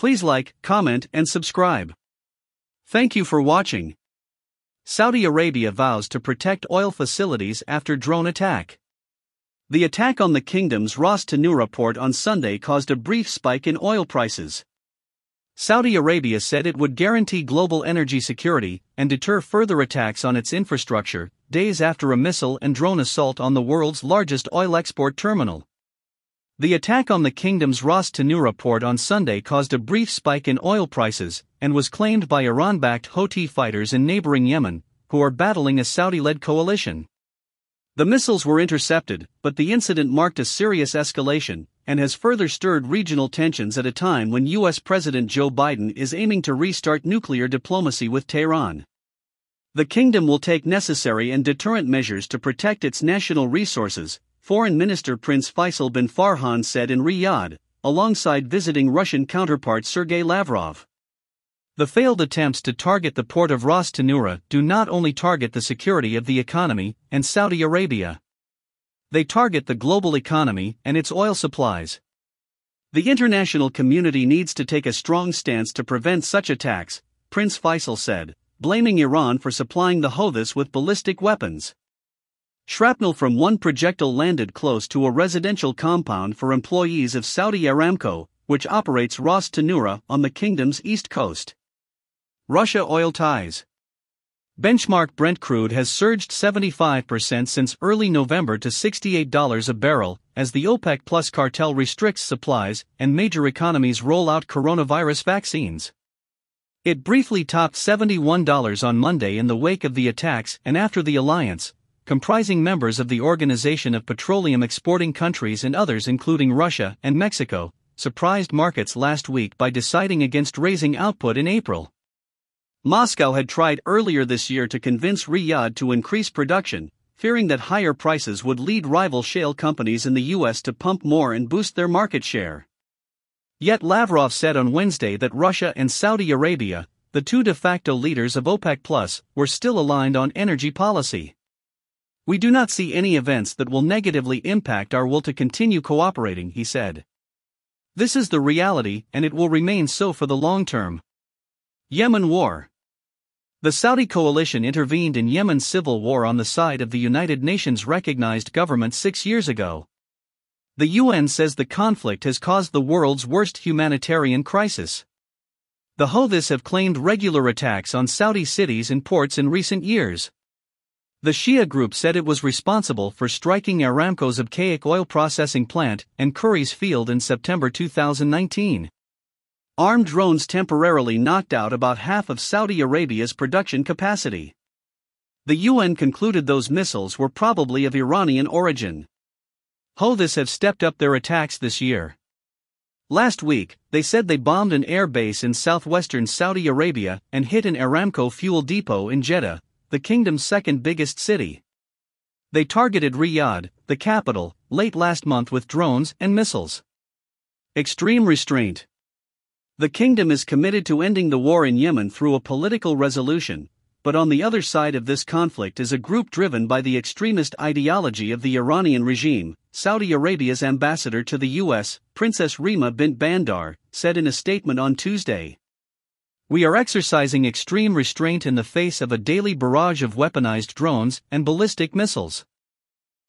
Please like, comment, and subscribe. Thank you for watching. Saudi Arabia vows to protect oil facilities after drone attack. The attack on the kingdom's Ras Tanura port on Sunday caused a brief spike in oil prices. Saudi Arabia said it would guarantee global energy security and deter further attacks on its infrastructure, days after a missile and drone assault on the world's largest oil export terminal. The attack on the kingdom's Ras Tanura port on Sunday caused a brief spike in oil prices and was claimed by Iran backed Houthi fighters in neighboring Yemen, who are battling a Saudi led coalition. The missiles were intercepted, but the incident marked a serious escalation and has further stirred regional tensions at a time when U.S. President Joe Biden is aiming to restart nuclear diplomacy with Tehran. The kingdom will take necessary and deterrent measures to protect its national resources Foreign Minister Prince Faisal bin Farhan said in Riyadh, alongside visiting Russian counterpart Sergei Lavrov. The failed attempts to target the port of Ras Tanura do not only target the security of the economy and Saudi Arabia. They target the global economy and its oil supplies. The international community needs to take a strong stance to prevent such attacks, Prince Faisal said, blaming Iran for supplying the Houthis with ballistic weapons. Shrapnel from one projectile landed close to a residential compound for employees of Saudi Aramco, which operates Ras Tanura on the kingdom's east coast. Russia oil ties. Benchmark Brent crude has surged 75% since early November to $68 a barrel as the OPEC Plus cartel restricts supplies and major economies roll out coronavirus vaccines. It briefly topped $71 on Monday in the wake of the attacks and after the alliance, comprising members of the Organization of Petroleum Exporting Countries and others, including Russia and Mexico, surprised markets last week by deciding against raising output in April. Moscow had tried earlier this year to convince Riyadh to increase production, fearing that higher prices would lead rival shale companies in the U.S. to pump more and boost their market share. Yet Lavrov said on Wednesday that Russia and Saudi Arabia, the two de facto leaders of OPEC, were still aligned on energy policy. We do not see any events that will negatively impact our will to continue cooperating, he said. This is the reality and it will remain so for the long term. Yemen War The Saudi coalition intervened in Yemen's civil war on the side of the United Nations recognized government six years ago. The UN says the conflict has caused the world's worst humanitarian crisis. The Houthis have claimed regular attacks on Saudi cities and ports in recent years. The Shia group said it was responsible for striking Aramco's Abqaiq oil processing plant and Curry's field in September 2019. Armed drones temporarily knocked out about half of Saudi Arabia's production capacity. The UN concluded those missiles were probably of Iranian origin. Houthis have stepped up their attacks this year. Last week, they said they bombed an airbase in southwestern Saudi Arabia and hit an Aramco fuel depot in Jeddah, the kingdom's second biggest city. They targeted Riyadh, the capital, late last month with drones and missiles. Extreme restraint. The kingdom is committed to ending the war in Yemen through a political resolution, but on the other side of this conflict is a group driven by the extremist ideology of the Iranian regime, Saudi Arabia's ambassador to the U.S., Princess Rima bint Bandar, said in a statement on Tuesday we are exercising extreme restraint in the face of a daily barrage of weaponized drones and ballistic missiles.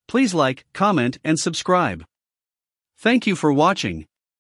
Please like, comment, and subscribe. Thank you for watching.